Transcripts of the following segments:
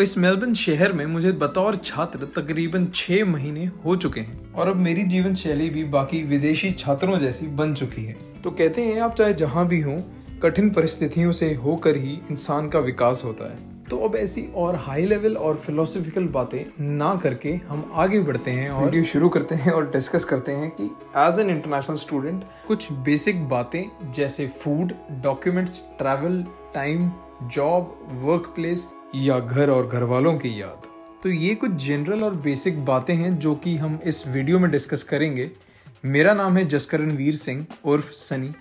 इस मेलबर्न शहर में मुझे बतौर छात्र तकरीबन छः महीने हो चुके हैं और अब मेरी जीवन शैली भी बाकी विदेशी छात्रों जैसी बन चुकी है तो कहते हैं आप चाहे जहाँ भी हों कठिन परिस्थितियों से होकर ही इंसान का विकास होता है तो अब ऐसी और हाई लेवल और फिलोसफिकल बातें ना करके हम आगे बढ़ते हैं और ये शुरू करते हैं और डिस्कस करते हैं कि एज एन इंटरनेशनल स्टूडेंट कुछ बेसिक बातें जैसे food documents travel time job work place या घर और घर वालों की याद तो ये कुछ जनरल और बेसिक बातें हैं जो कि हम इस वीडियो में डिस्कस करेंगे मेरा नाम है जसकरण वीर सिंह उर्फ सनी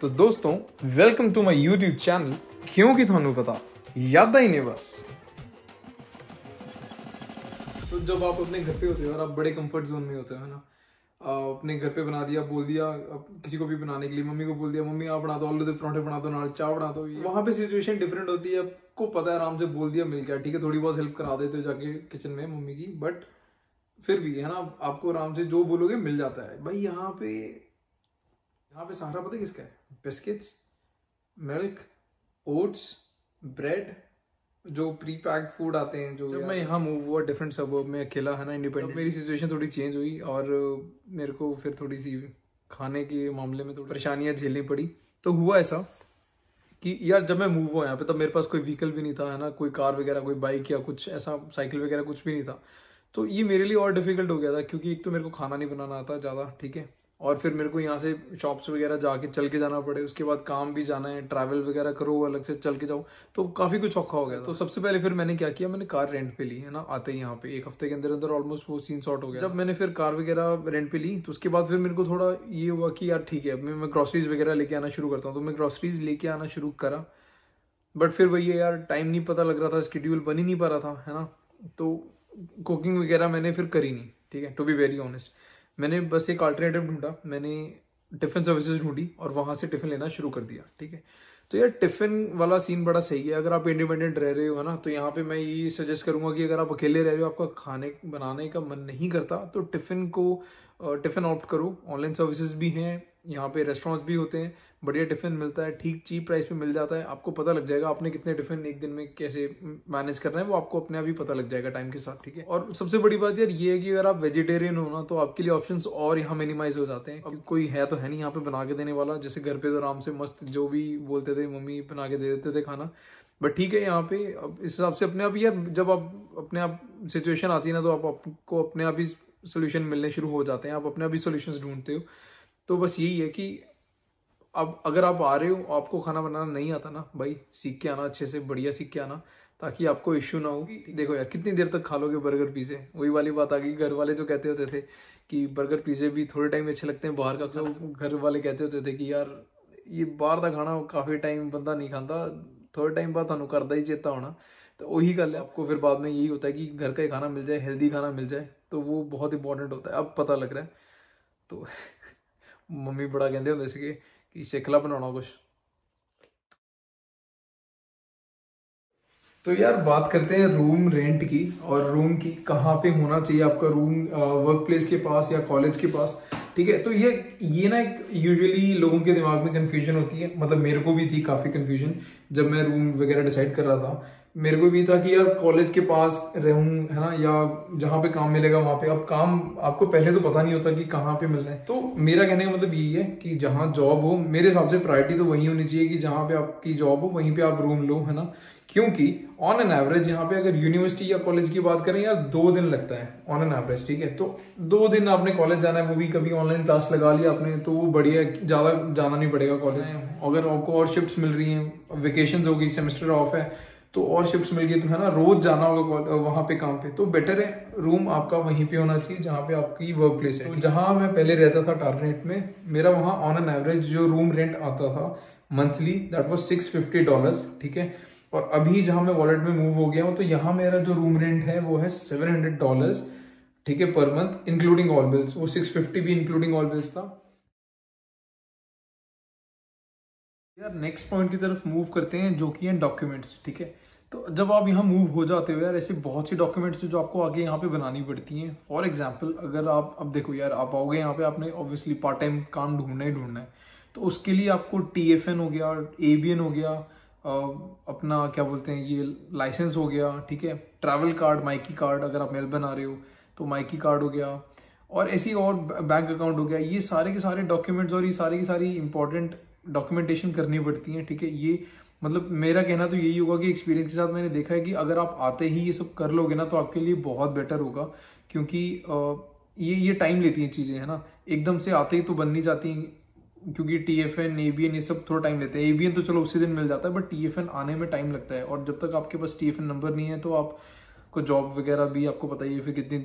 तो दोस्तों welcome to my YouTube channel क्योंकि थानू पता याद ही नहीं बस तो जब आप अपने घर पे होते हो और आप बड़े कंफर्ट जोन में होते हो ना अपने घर पे बना दिया बोल दिया किसी को भी बनाने के लिए मम्मी को बोल दिया मम्मी आप बना दो आलू के पराठे बना दो नाल चाय बना दो वहाँ पे सिचुएशन डिफरेंट होती है आपको पता है आराम से बोल दिया मिल गया ठीक है थोड़ी बहुत हेल्प करा देते हो जाके किचन में मम्मी की बट फिर भी है ना आपको आराम से जो बोलोगे मिल जाता है भाई यहाँ पे यहाँ पे सहारा पता किसका है बिस्किट्स मिल्क ओट्स ब्रेड जो प्री पैक्ड फूड आते हैं जो जब मैं यहाँ मूव हुआ डिफरेंट सब मैं अकेला है ना इंडिपेंडेंट मेरी सिचुएशन थोड़ी चेंज हुई और uh, मेरे को फिर थोड़ी सी खाने के मामले में थोड़ी परेशानियाँ झेलनी पड़ी तो हुआ ऐसा कि यार जब मैं मूव हुआ यहाँ पे तब मेरे पास कोई व्हीकल भी नहीं था है ना कोई कार वगैरह कोई बाइक या कुछ ऐसा साइकिल वगैरह कुछ भी नहीं था तो ये मेरे लिए और डिफिकल्ट हो गया था क्योंकि एक तो मेरे को खाना नहीं बनाना आता ज़्यादा ठीक है और फिर मेरे को यहाँ से शॉप्स वगैरह जाके चल के जाना पड़े उसके बाद काम भी जाना है ट्रैवल वगैरह करो अलग से चल के जाओ तो काफ़ी कुछ औखा हो गया तो सबसे पहले फिर मैंने क्या किया मैंने कार रेंट पे ली है ना आते ही यहाँ पे एक हफ्ते के अंदर अंदर ऑलमोस्ट वो सीन शॉर्ट हो गया जब मैंने फिर कार वगैरह रेंट पे ली तो उसके बाद फिर मेरे को थोड़ा ये हुआ कि यार ठीक है मैं ग्रॉसरीज वगैरह लेके आना शुरू करता हूँ तो मैं ग्रॉसरीज लेके आना शुरू करा बट फिर वही है यार टाइम नहीं पता लग रहा था स्केड्यूल बन ही नहीं पा रहा था है ना तो कुकिंग वगैरह मैंने फिर करी नहीं ठीक है टू बी वेरी ऑनेस्ट मैंने बस एक अल्टरनेटिव ढूंढा मैंने टिफ़िन सर्विसेज ढूंढी और वहाँ से टिफ़िन लेना शुरू कर दिया ठीक है तो यार टिफ़िन वाला सीन बड़ा सही है अगर आप इंडिपेंडेंट रह रहे हो ना तो यहाँ पे मैं ये सजेस्ट करूंगा कि अगर आप अकेले रह रहे हो आपका खाने बनाने का मन नहीं करता तो टिफ़िन को टिफ़िन ऑप्ट करो ऑनलाइन सर्विसेज भी हैं यहाँ पे रेस्टोरेंट्स भी होते हैं बढ़िया टिफ़िन मिलता है ठीक चीप प्राइस पे मिल जाता है आपको पता लग जाएगा आपने कितने टिफ़िन एक दिन में कैसे मैनेज करना है वो आपको अपने आप ही पता लग जाएगा टाइम के साथ ठीक है और सबसे बड़ी बात यार ये है कि अगर आप वेजिटेरियन हो ना तो आपके लिए ऑप्शन और यहाँ मिनिमाइज हो जाते हैं अब कोई है तो है नहीं यहाँ पे बना के देने वाला जैसे घर पे तो आराम से मस्त जो भी बोलते थे मम्मी बना के दे देते थे खाना बट ठीक है यहाँ पे अब इस हिसाब से अपने आप यार जब आप अपने आप सिचुएशन आती है ना तो आपको अपने आप ही सोल्यूशन मिलने शुरू हो जाते हैं आप अपने अभी सोल्यूशन ढूंढते हो तो बस यही है कि अब अगर आप आ रहे हो आपको खाना बनाना नहीं आता ना भाई सीख के आना अच्छे से बढ़िया सीख के आना ताकि आपको इश्यू ना हो कि देखो यार कितनी देर तक खा लोगे बर्गर पिज़्ज़े वही वाली बात आ गई घर वाले जो कहते होते थे कि बर्गर पिज़्ज़े भी थोड़े टाइम अच्छे लगते हैं बाहर का खाना घर वाले कहते होते थे कि यार ये बाहर का खाना काफ़ी टाइम बंदा नहीं खाता थोड़े टाइम बाद थानू करता ही चेता होना तो वही गल है आपको फिर बाद में यही होता है कि घर का ही खाना मिल जाए हेल्दी खाना मिल जाए तो वो इंपॉर्टेंट होता है अब पता लग रहा है तो मम्मी बड़ा ਕਹਿੰਦੇ होंगे सके कि सीख ला बना कुछ तो यार बात करते हैं रूम रेंट की और रूम की कहाँ पे होना चाहिए आपका रूम वर्क प्लेस के पास या कॉलेज के पास ठीक है तो ये ये ना एक यूजुअली लोगों के दिमाग में कन्फ्यूजन होती है मतलब मेरे को भी थी काफ़ी कन्फ्यूजन जब मैं रूम वगैरह डिसाइड कर रहा था मेरे को भी था कि यार कॉलेज के पास रहूं है ना या जहाँ पे काम मिलेगा वहां पे अब काम आपको पहले तो पता नहीं होता कि कहाँ पे मिलना है तो मेरा कहने का मतलब यही है कि जहाँ जॉब हो मेरे हिसाब से प्रायोरिटी तो वही होनी चाहिए कि जहाँ पे आपकी जॉब हो वहीं पे आप रूम लो है ना क्योंकि ऑन एन एवरेज यहाँ पे अगर यूनिवर्सिटी या कॉलेज की बात करें यार दो दिन लगता है ऑन एन एवरेज ठीक है तो दो दिन आपने कॉलेज जाना है वो भी कभी ऑनलाइन क्लास लगा लिया आपने तो वो बढ़िया ज़्यादा जाना नहीं पड़ेगा कॉलेज अगर आपको और शिफ्ट मिल रही है वेकेशन होगी सेमेस्टर ऑफ है तो और शिफ्ट मिल गई तो है ना रोज जाना होगा वहाँ पे काम पे तो बेटर है रूम आपका वहीं पे होना चाहिए जहाँ पे आपकी वर्क प्लेस है तो, तो जहाँ मैं पहले रहता था टारनेट में मेरा वहाँ ऑन एन एवरेज जो रूम रेंट आता था monthly that was six fifty dollar ठीक है और अभी जहाँ मैं वॉलेट में मूव हो गया हूँ तो यहाँ मेरा जो रूम रेंट है वो है सेवन हंड्रेड डॉलर्स ठीक है per month including all bills वो सिक्स फिफ्टी भी इंक्लूडिंग ऑल बिल्स था यार नेक्स्ट पॉइंट की तरफ मूव करते हैं जो कि है डॉक्यूमेंट्स ठीक है तो जब आप यहाँ मूव हो जाते हो यार ऐसे बहुत सी डॉक्यूमेंट्स हैं जो आपको आगे यहाँ पे बनानी पड़ती हैं फॉर एग्जाम्पल अगर आप अब देखो यार आप आओगे यहाँ पे आपने ऑब्वियसली पार्ट टाइम काम ढूंढना ही ढूंढना है तो उसके लिए आपको टी एफ एन हो गया ए बी एन हो गया अपना क्या बोलते हैं ये लाइसेंस हो गया ठीक है ट्रैवल कार्ड माइकी कार्ड अगर आप मेलबर्न आ रहे हो तो माइकी कार्ड हो गया और ऐसी और बैंक अकाउंट हो गया ये सारे के सारे डॉक्यूमेंट्स और ये सारी की सारी इंपॉर्टेंट डॉक्यूमेंटेशन करनी पड़ती है ठीक है ये मतलब मेरा कहना तो यही होगा कि एक्सपीरियंस के साथ मैंने देखा है कि अगर आप आते ही ये सब कर लोगे ना तो आपके लिए बहुत बेटर होगा क्योंकि ये ये टाइम लेती हैं चीज़ें है ना एकदम से आते ही तो बन नहीं जाती क्योंकि T F N A B N ये सब थोड़ा टाइम लेते हैं ए बी एन तो चलो उसी दिन मिल जाता है बट टी एफ एन आने में टाइम लगता है और जब तक आपके पास टी एफ एन नंबर नहीं है तो आप को जॉब वगैरह भी आपको पता ही है फिर कितनी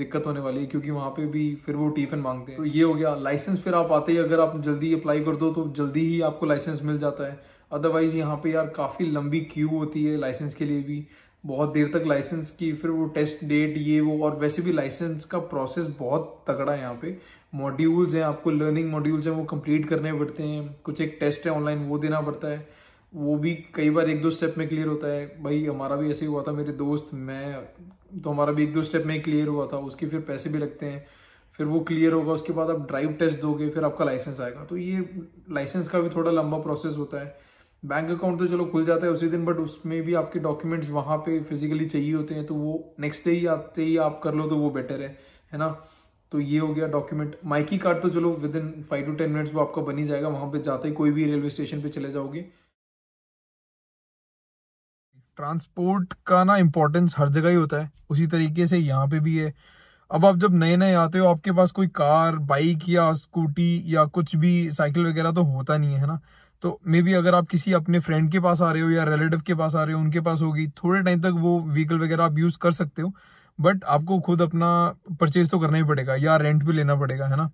दिक्कत होने वाली है क्योंकि वहाँ पे भी फिर वो टीफिन मांगते हैं तो ये हो गया लाइसेंस फिर आप आते ही अगर आप जल्दी अप्लाई कर दो तो जल्दी ही आपको लाइसेंस मिल जाता है अदरवाइज यहाँ पे यार काफ़ी लंबी क्यू होती है लाइसेंस के लिए भी बहुत देर तक लाइसेंस की फिर वो टेस्ट डेट ये वो और वैसे भी लाइसेंस का प्रोसेस बहुत तगड़ा है यहाँ पे मॉड्यूल्स हैं आपको लर्निंग मॉड्यूल्स हैं वो कंप्लीट करने पड़ते हैं कुछ एक टेस्ट है ऑनलाइन वो देना पड़ता है वो भी कई बार एक दो स्टेप में क्लियर होता है भाई हमारा भी ऐसे ही हुआ था मेरे दोस्त मैं तो हमारा भी एक दो स्टेप में क्लियर हुआ था उसके फिर पैसे भी लगते हैं फिर वो क्लियर होगा उसके बाद आप ड्राइव टेस्ट दोगे फिर आपका लाइसेंस आएगा तो ये लाइसेंस का भी थोड़ा लंबा प्रोसेस होता है बैंक अकाउंट तो चलो खुल जाता है उसी दिन बट उसमें भी आपके डॉक्यूमेंट्स वहाँ पे फिजिकली चाहिए होते हैं तो वो नेक्स्ट डे ही आते ही आप कर लो तो वो बेटर है है ना तो ये हो गया डॉक्यूमेंट माइकी कार्ड तो चलो within five to ten minutes वो आपका बन ही जाएगा वहाँ पे जाते ही कोई भी रेलवे स्टेशन पे चले जाओगे ट्रांसपोर्ट का ना इम्पोर्टेंस हर जगह ही होता है उसी तरीके से यहाँ पे भी है अब आप जब नए नए आते हो आपके पास कोई कार बाइक या स्कूटी या कुछ भी साइकिल वगैरह तो होता नहीं है ना तो मे बी अगर आप किसी अपने फ्रेंड के पास आ रहे हो या रिलेटिव के पास आ रहे हो उनके पास होगी थोड़े टाइम तक वो व्हीकल वगैरह आप यूज़ कर सकते हो बट आपको खुद अपना परचेज तो करना ही पड़ेगा या रेंट भी लेना पड़ेगा है ना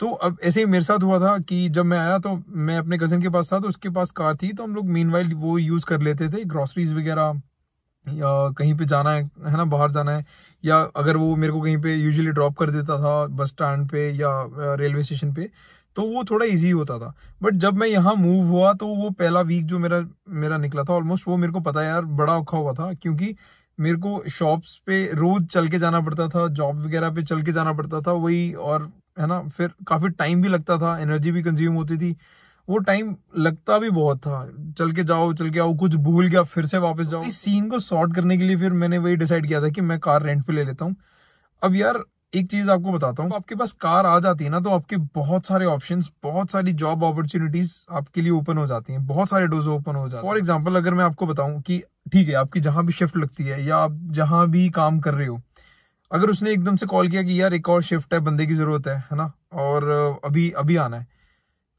तो अब ऐसे ही मेरे साथ हुआ था कि जब मैं आया तो मैं अपने कज़न के पास था तो उसके पास कार थी तो हम लोग मीन वो यूज़ कर लेते थे ग्रॉसरीज वगैरह या कहीं पे जाना है है ना बाहर जाना है या अगर वो मेरे को कहीं पे यूजुअली ड्रॉप कर देता था बस स्टैंड पे या रेलवे स्टेशन पे तो वो थोड़ा इजी होता था बट जब मैं यहाँ मूव हुआ तो वो पहला वीक जो मेरा मेरा निकला था ऑलमोस्ट वो मेरे को पता यार बड़ा औखा हुआ था क्योंकि मेरे को शॉप्स पे रोज चल के जाना पड़ता था जॉब वगैरह पे चल के जाना पड़ता था वही और है ना फिर काफ़ी टाइम भी लगता था एनर्जी भी कंज्यूम होती थी वो टाइम लगता भी बहुत था चल के जाओ चल के आओ कुछ भूल गया फिर से वापस तो जाओ इस सीन को सॉर्ट करने के लिए फिर मैंने वही डिसाइड किया था कि मैं कार रेंट पे ले लेता हूँ अब यार एक चीज आपको बताता हूँ आपके पास कार आ जाती है ना तो आपके बहुत सारे ऑप्शन बहुत सारी जॉब अपॉर्चुनिटीज आपके लिए ओपन हो जाती है बहुत सारे डोज ओपन हो जाते हैं फॉर एग्जाम्पल अगर मैं आपको बताऊँ की ठीक है आपकी जहां भी शिफ्ट लगती है या आप जहां भी काम कर रहे हो अगर उसने एकदम से कॉल किया कि यार एक और शिफ्ट है बंदे की जरूरत है है ना और अभी अभी आना है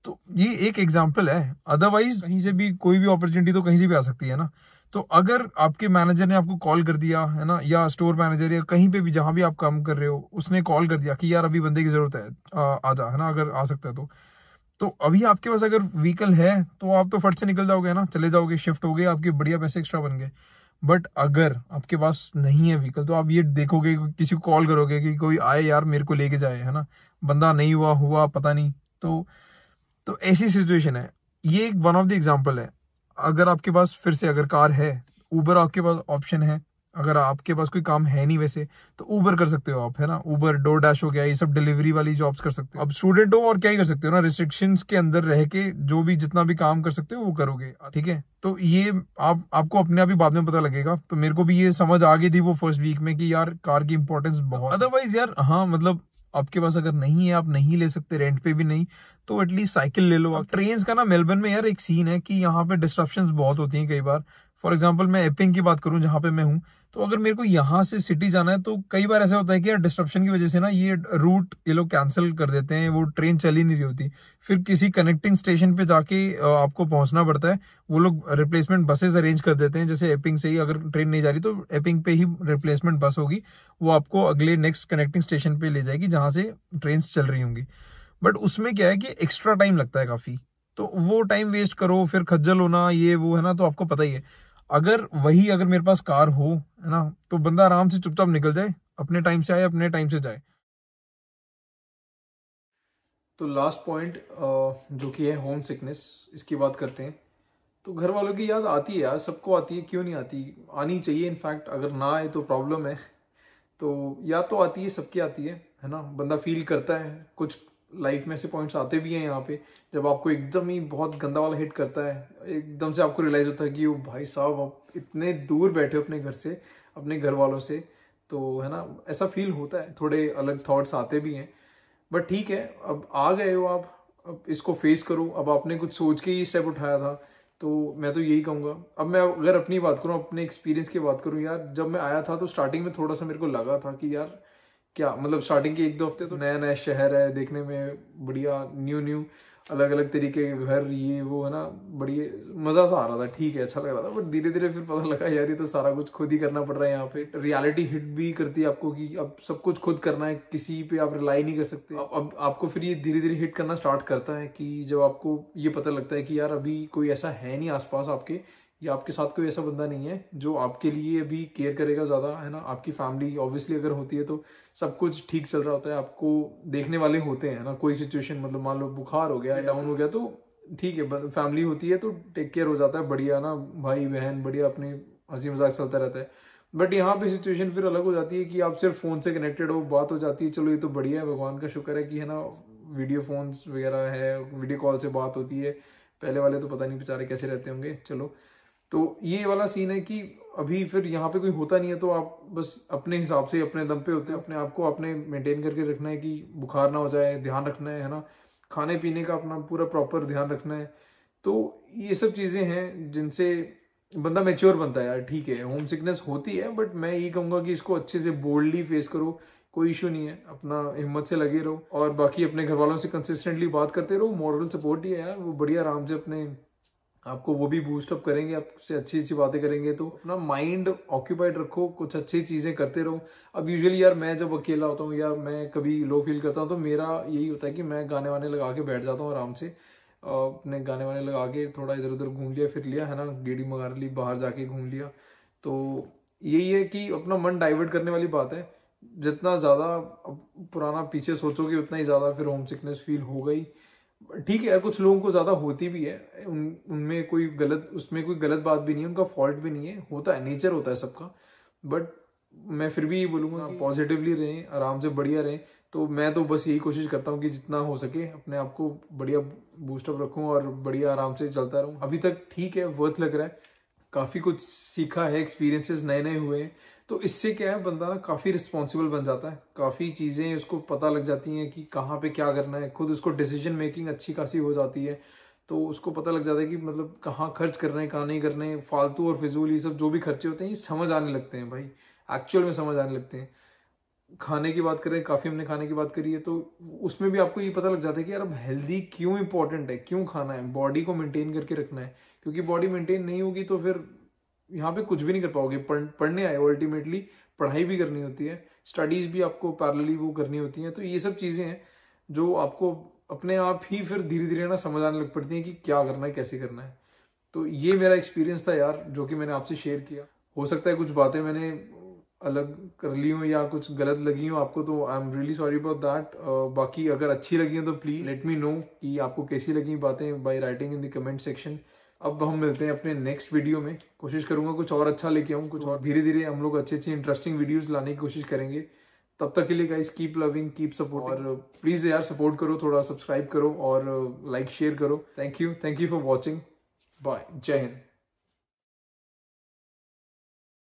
तो ये एक एग्जाम्पल है अदरवाइज कहीं से भी कोई भी अपॉर्चुनिटी तो कहीं से भी आ सकती है ना तो अगर आपके मैनेजर ने आपको कॉल कर दिया है ना या स्टोर मैनेजर या कहीं पे भी जहां भी आप काम कर रहे हो उसने कॉल कर दिया कि यार अभी बंदे की जरूरत है आ, आ जा है ना अगर आ सकता है तो तो अभी आपके पास अगर व्हीकल है तो आप तो फट से निकल जाओगे ना चले जाओगे शिफ्ट हो गए आपके बढ़िया पैसे एक्स्ट्रा बन गए बट अगर आपके पास नहीं है व्हीकल तो आप ये देखोगे किसी को कॉल करोगे कि कोई आए यार मेरे को लेके जाए है ना बंदा नहीं हुआ हुआ पता नहीं तो तो ऐसी सिचुएशन है ये एक वन ऑफ द एग्जाम्पल है अगर आपके पास फिर से अगर कार है ऊबर आपके पास ऑप्शन है अगर आपके पास कोई काम है नहीं वैसे तो ऊबर कर सकते हो आप है ना ऊबर डोर डैश हो गया ये सब डिलीवरी वाली जॉब्स कर सकते हो अब स्टूडेंट हो और क्या ही कर सकते हो ना रिस्ट्रिक्शंस के अंदर रह के जो भी जितना भी काम कर सकते हो वो करोगे ठीक है तो ये आप आपको अपने आप ही बाद में पता लगेगा तो मेरे को भी ये समझ आ गई थी वो फर्स्ट वीक में कि यार कार की इंपॉर्टेंस बहुत अदरवाइज यार हाँ मतलब आपके पास अगर नहीं है आप नहीं ले सकते रेंट पे भी नहीं तो एटलीस्ट साइकिल ले लो आप ट्रेन का ना मेलबर्न में यार एक सीन है कि यहाँ पे डिस्ट्रप्शन बहुत होती हैं कई बार फॉर एग्जाम्पल मैं एपिंग की बात करूँ जहाँ पे मैं हूँ तो अगर मेरे को यहाँ से सिटी जाना है तो कई बार ऐसा होता है कि यार डिस्ट्रप्शन की वजह से ना ये रूट ये लोग कैंसिल कर देते हैं वो ट्रेन चली नहीं रही होती फिर किसी कनेक्टिंग स्टेशन पे जाके आपको पहुंचना पड़ता है वो लोग रिप्लेसमेंट बसेस अरेंज कर देते हैं जैसे एपिंग से ही अगर ट्रेन नहीं जा रही तो एपिंग पे ही रिप्लेसमेंट बस होगी वो आपको अगले नेक्स्ट कनेक्टिंग स्टेशन पे ले जाएगी जहाँ से ट्रेन चल रही होंगी बट उसमें क्या है कि एक्स्ट्रा टाइम लगता है काफ़ी तो वो टाइम वेस्ट करो फिर खज्जल होना ये वो है ना तो आपको पता ही है अगर वही अगर मेरे पास कार हो है ना तो बंदा आराम से चुपचाप निकल जाए अपने टाइम से आए अपने टाइम से जाए तो लास्ट पॉइंट जो कि है होम सिकनेस इसकी बात करते हैं तो घर वालों की याद आती है यार सबको आती है क्यों नहीं आती आनी चाहिए इनफैक्ट अगर ना आए तो प्रॉब्लम है तो याद तो आती है सबकी आती है है ना बंदा फील करता है कुछ लाइफ में ऐसे पॉइंट्स आते भी हैं यहाँ पे जब आपको एकदम ही बहुत गंदा वाला हिट करता है एकदम से आपको रियलाइज़ होता है कि वो भाई साहब आप इतने दूर बैठे हो अपने घर से अपने घर वालों से तो है ना ऐसा फील होता है थोड़े अलग थाट्स आते भी हैं बट ठीक है अब आ गए हो आप अब इसको फेस करो अब आपने कुछ सोच के ही स्टेप उठाया था तो मैं तो यही कहूँगा अब मैं अगर अपनी बात करूँ अपने एक्सपीरियंस की बात करूँ यार जब मैं आया था तो स्टार्टिंग में थोड़ा सा मेरे को लगा था कि यार क्या मतलब स्टार्टिंग के एक दो हफ्ते तो नया नया शहर है देखने में बढ़िया न्यू न्यू अलग अलग तरीके के घर ये वो है ना बड़ी मज़ा सा आ रहा था ठीक है अच्छा लग रहा था बट धीरे धीरे फिर पता लगा यार ये तो सारा कुछ खुद ही करना पड़ रहा है यहाँ पे रियलिटी हिट भी करती है आपको कि अब सब कुछ खुद करना है किसी पे आप रिलाई नहीं कर सकते अब अब आपको फिर ये धीरे धीरे हिट करना स्टार्ट करता है कि जब आपको ये पता लगता है कि यार अभी कोई ऐसा है नहीं आसपास आपके या आपके साथ कोई ऐसा बंदा नहीं है जो आपके लिए भी केयर करेगा ज़्यादा है ना आपकी फैमिली ऑब्वियसली अगर होती है तो सब कुछ ठीक चल रहा होता है आपको देखने वाले होते हैं ना कोई सिचुएशन मतलब मान लो बुखार हो गया डाउन हो हाँ। गया तो ठीक है फैमिली होती है तो टेक केयर हो जाता है बढ़िया ना भाई बहन बढ़िया अपने हंसी मजाक चलता रहता है बट यहाँ पे सिचुएशन फिर अलग हो जाती है कि आप सिर्फ फ़ोन से कनेक्टेड हो बात हो जाती है चलो ये तो बढ़िया है भगवान का शुक्र है कि है ना वीडियो फोन्स वगैरह है वीडियो कॉल से बात होती है पहले वाले तो पता नहीं बेचारे कैसे रहते होंगे चलो तो ये वाला सीन है कि अभी फिर यहाँ पे कोई होता नहीं है तो आप बस अपने हिसाब से अपने दम पे होते हैं अपने आप को अपने मेंटेन करके रखना है कि बुखार ना हो जाए ध्यान रखना है है ना खाने पीने का अपना पूरा प्रॉपर ध्यान रखना है तो ये सब चीज़ें हैं जिनसे बंदा मेच्योर बनता है यार ठीक है होम सिकनेस होती है बट मैं ये कहूँगा कि इसको अच्छे से बोल्डली फेस करो कोई इशू नहीं है अपना हिम्मत से लगे रहो और बाकी अपने घर वालों से कंसिस्टेंटली बात करते रहो मॉरल सपोर्ट ही है यार वो बढ़िया आराम से अपने आपको वो भी बूस्टअप करेंगे आपसे अच्छी अच्छी बातें करेंगे तो अपना माइंड ऑक्यूपाइड रखो कुछ अच्छी चीज़ें करते रहो अब यूजुअली यार मैं जब अकेला होता हूँ या मैं कभी लो फील करता हूँ तो मेरा यही होता है कि मैं गाने वाने लगा के बैठ जाता हूँ आराम से अपने गाने वाने लगा के थोड़ा इधर उधर घूम लिया फिर लिया है ना गेड़ी मगार ली बाहर जाके घूम लिया तो यही है कि अपना मन डाइवर्ट करने वाली बात है जितना ज़्यादा पुराना पीछे सोचोगे उतना ही ज़्यादा फिर होम सिकनेस फील हो गई ठीक है यार कुछ लोगों को ज़्यादा होती भी है उन उनमें कोई गलत उसमें कोई गलत बात भी नहीं है उनका फॉल्ट भी नहीं है होता है नेचर होता है सबका बट मैं फिर भी ये बोलूंगा पॉजिटिवली रहें आराम से बढ़िया रहें तो मैं तो बस यही कोशिश करता हूँ कि जितना हो सके अपने आप को बढ़िया बूस्टअप रखूँ और बढ़िया आराम से चलता रहूँ अभी तक ठीक है वर्थ लग रहा है काफ़ी कुछ सीखा है एक्सपीरियंसेस नए नए हुए हैं तो इससे क्या है बंदा ना काफ़ी रिस्पॉन्सिबल बन जाता है काफ़ी चीज़ें उसको पता लग जाती हैं कि कहाँ पे क्या करना है खुद उसको डिसीजन मेकिंग अच्छी खासी हो जाती है तो उसको पता लग जाता है कि मतलब कहाँ खर्च करना है कहाँ नहीं करना है फालतू और फिजूल ये सब जो भी खर्चे होते हैं ये समझ आने लगते हैं भाई एक्चुअल में समझ आने लगते हैं खाने की बात करें काफ़ी हमने खाने की बात करी है तो उसमें भी आपको ये पता लग जाता है कि यार अब हेल्दी क्यों इंपॉर्टेंट है क्यों खाना है बॉडी को मेंटेन करके रखना है क्योंकि बॉडी मेंटेन नहीं होगी तो फिर यहाँ पे कुछ भी नहीं कर पाओगे पढ़ने आए हो अल्टीमेटली पढ़ाई भी करनी होती है स्टडीज़ भी आपको पैरली वो करनी होती है तो ये सब चीज़ें हैं जो आपको अपने आप ही फिर धीरे धीरे ना समझ आने लग पड़ती है कि क्या करना है कैसे करना है तो ये मेरा एक्सपीरियंस था यार जो कि मैंने आपसे शेयर किया हो सकता है कुछ बातें मैंने अलग कर ली हूँ या कुछ गलत लगी हूँ आपको तो I am really sorry about that बाकी अगर अच्छी लगी हो तो प्लीज़ लेट मी नो कि आपको कैसी लगी बातें by writing in the comment section अब हम मिलते हैं अपने नेक्स्ट वीडियो में कोशिश करूंगा कुछ और अच्छा लेके आऊँ कुछ और धीरे धीरे हम लोग अच्छे अच्छी इंटरेस्टिंग वीडियोज़ लाने की कोशिश करेंगे तब तक के लिए guys keep loving keep support और प्लीज यार सपोर्ट करो थोड़ा सब्सक्राइब करो और लाइक शेयर करो thank you thank you for watching bye जय हिंद